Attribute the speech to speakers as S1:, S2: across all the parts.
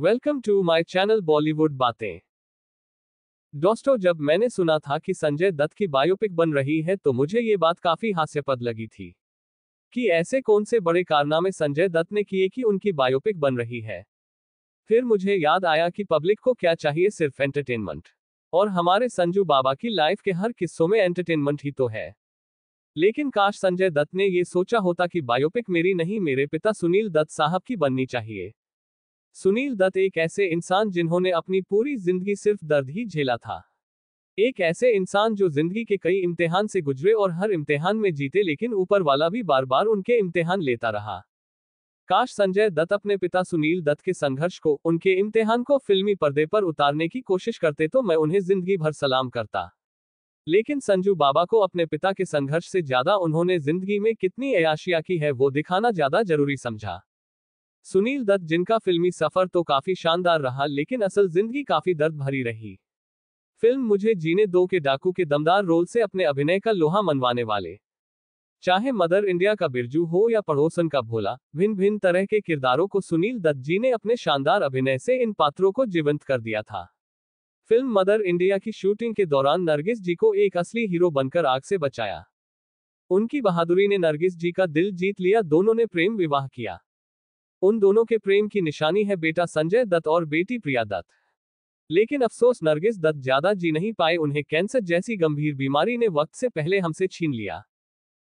S1: welcome to my channel Bollywood बातें दोस्तों जब मैंने सुना था कि संजय दत्त की बायोपिक बन रही है तो मुझे ये बात काफी हास्यपद लगी थी कि ऐसे कौन से बड़े कारनामे संजय दत्त ने किए कि उनकी बायोपिक बन रही है फिर मुझे याद आया कि पब्लिक को क्या चाहिए सिर्फ एंटरटेनमेंट और हमारे संजू बाबा की लाइफ के हर किस्सों में एंटरटेनमेंट ही तो है लेकिन काश संजय दत्त ने ये सोचा होता कि बायोपिक मेरी नहीं मेरे पिता सुनील दत्त साहब की बननी चाहिए सुनील दत्त एक ऐसे इंसान जिन्होंने अपनी पूरी जिंदगी सिर्फ दर्द ही झेला था एक ऐसे इंसान जो जिंदगी के कई इम्तिहान से गुजरे और हर इम्तिहान में जीते लेकिन ऊपर वाला भी बार बार उनके इम्तिहान लेता रहा काश संजय दत्त अपने पिता सुनील दत्त के संघर्ष को उनके इम्तिहान को फिल्मी पर्दे पर उतारने की कोशिश करते तो मैं उन्हें जिंदगी भर सलाम करता लेकिन संजू बाबा को अपने पिता के संघर्ष से ज्यादा उन्होंने जिंदगी में कितनी अयाशिया की है वो दिखाना ज्यादा जरूरी समझा सुनील दत्त जिनका फिल्मी सफर तो काफी शानदार रहा लेकिन असल जिंदगी काफी दर्द भरी रही फिल्म मुझे जीने दो के डाकू के दमदार रोल से अपने अभिनय का लोहा मनवाने वाले चाहे मदर इंडिया का बिरजू हो या पड़ोसन का भोला भिन्न भिन्न तरह के किरदारों को सुनील दत्त जी ने अपने शानदार अभिनय से इन पात्रों को जीवंत कर दिया था फिल्म मदर इंडिया की शूटिंग के दौरान नरगिस जी को एक असली हीरो बनकर आग से बचाया उनकी बहादुरी ने नरगिस जी का दिल जीत लिया दोनों ने प्रेम विवाह किया उन दोनों के प्रेम की निशानी है बेटा संजय दत्त और बेटी प्रिया दत्त लेकिन अफसोस नरगिस दत्त ज्यादा जी नहीं पाए उन्हें कैंसर जैसी गंभीर बीमारी ने वक्त से पहले हमसे छीन लिया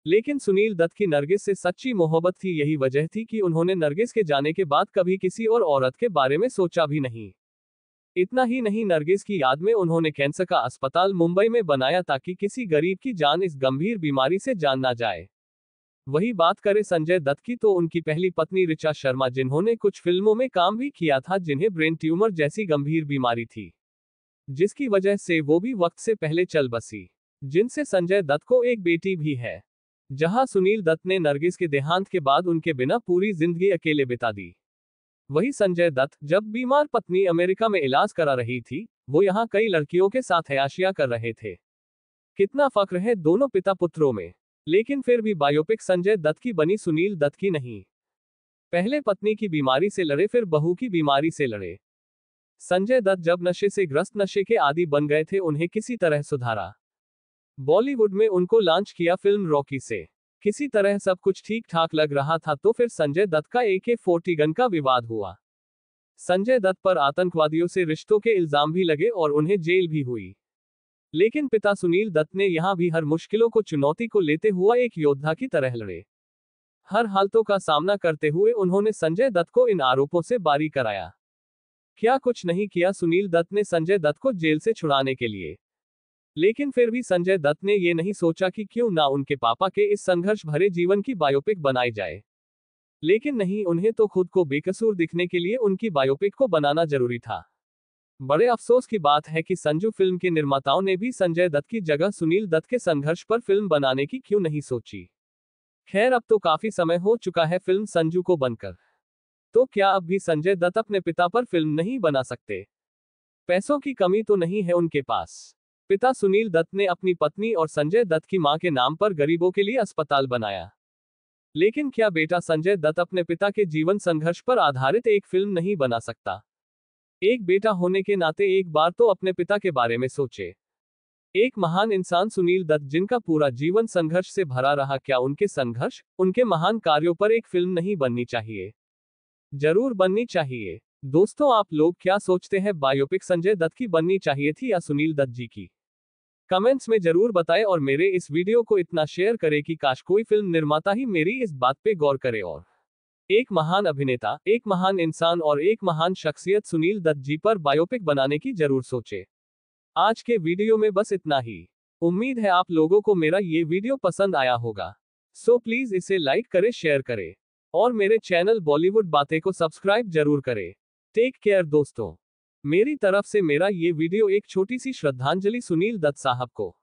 S1: लेकिन सुनील दत्त की नरगिस से सच्ची मोहब्बत थी यही वजह थी कि उन्होंने नरगिस के जाने के बाद कभी किसी और औरत के बारे में सोचा भी नहीं इतना ही नहीं नरगिस की याद में उन्होंने कैंसर का अस्पताल मुंबई में बनाया ताकि किसी गरीब की जान इस गंभीर बीमारी से जान ना जाए वही बात करें संजय दत्त की तो उनकी पहली पत्नी ऋचा शर्मा जिन्होंने कुछ फिल्मों में काम भी किया था जिन्हें ब्रेन ट्यूमर जैसी गंभीर बीमारी थी जिसकी वजह से वो भी वक्त से पहले चल बसी जिनसे संजय दत्त को एक बेटी भी है जहां सुनील दत्त ने नरगिस के देहांत के बाद उनके बिना पूरी जिंदगी अकेले बिता दी वही संजय दत्त जब बीमार पत्नी अमेरिका में इलाज करा रही थी वो यहाँ कई लड़कियों के साथ हयाशिया कर रहे थे कितना फक्र है दोनों पिता पुत्रों में लेकिन फिर भी बायोपिक संजय दत्त की बनी सुनील दत्त की नहीं पहले पत्नी की बीमारी से लड़े फिर बहू की बीमारी से लड़े संजय दत्त जब नशे से ग्रस्त नशे के आदि बन गए थे उन्हें किसी तरह सुधारा बॉलीवुड में उनको लॉन्च किया फिल्म रॉकी से किसी तरह सब कुछ ठीक ठाक लग रहा था तो फिर संजय दत्त का ए के फोर्टी गन का विवाद हुआ संजय दत्त पर आतंकवादियों से रिश्तों के इल्जाम भी लगे और उन्हें जेल भी हुई लेकिन पिता सुनील दत्त ने यहाँ भी हर मुश्किलों को चुनौती को लेते हुए एक योद्धा की तरह लड़े हर हालतों का सामना करते हुए उन्होंने संजय दत्त को इन आरोपों से बारी कराया क्या कुछ नहीं किया सुनील दत्त ने संजय दत्त को जेल से छुड़ाने के लिए लेकिन फिर भी संजय दत्त ने यह नहीं सोचा कि क्यों ना उनके पापा के इस संघर्ष भरे जीवन की बायोपिक बनाई जाए लेकिन नहीं उन्हें तो खुद को बेकसूर दिखने के लिए उनकी बायोपिक को बनाना जरूरी था बड़े अफसोस की बात है कि संजू फिल्म के निर्माताओं ने भी संजय दत्त की जगह सुनील दत्त के संघर्ष पर फिल्म बनाने की क्यों नहीं सोची खैर अब तो काफी समय हो चुका है फिल्म संजू को बनकर तो क्या अब भी संजय दत्त अपने पिता पर फिल्म नहीं बना सकते पैसों की कमी तो नहीं है उनके पास पिता सुनील दत्त ने अपनी पत्नी और संजय दत्त की मां के नाम पर गरीबों के लिए अस्पताल बनाया लेकिन क्या बेटा संजय दत्त अपने पिता के जीवन संघर्ष पर आधारित एक फिल्म नहीं बना सकता एक बेटा होने के नाते एक बार तो अपने पिता के बारे में सोचे एक महान इंसान सुनील दत्त जिनका पूरा जीवन संघर्ष से भरा रहा क्या उनके संघर्ष उनके महान कार्यों पर एक फिल्म नहीं बननी चाहिए जरूर बननी चाहिए दोस्तों आप लोग क्या सोचते हैं बायोपिक संजय दत्त की बननी चाहिए थी या सुनील दत्त जी की कमेंट्स में जरूर बताएं और मेरे इस वीडियो को इतना शेयर करें कि काश कोई फिल्म निर्माता ही मेरी इस बात पे गौर करे और एक महान अभिनेता एक महान इंसान और एक महान शख्सियत सुनील दत्त जी पर बायोपिक बनाने की जरूर सोचे आज के वीडियो में बस इतना ही उम्मीद है आप लोगों को मेरा ये वीडियो पसंद आया होगा सो so प्लीज इसे लाइक करें शेयर करें और मेरे चैनल बॉलीवुड बातें को सब्सक्राइब जरूर करें टेक केयर दोस्तों मेरी तरफ से मेरा ये वीडियो एक छोटी सी श्रद्धांजलि सुनील दत्त साहब को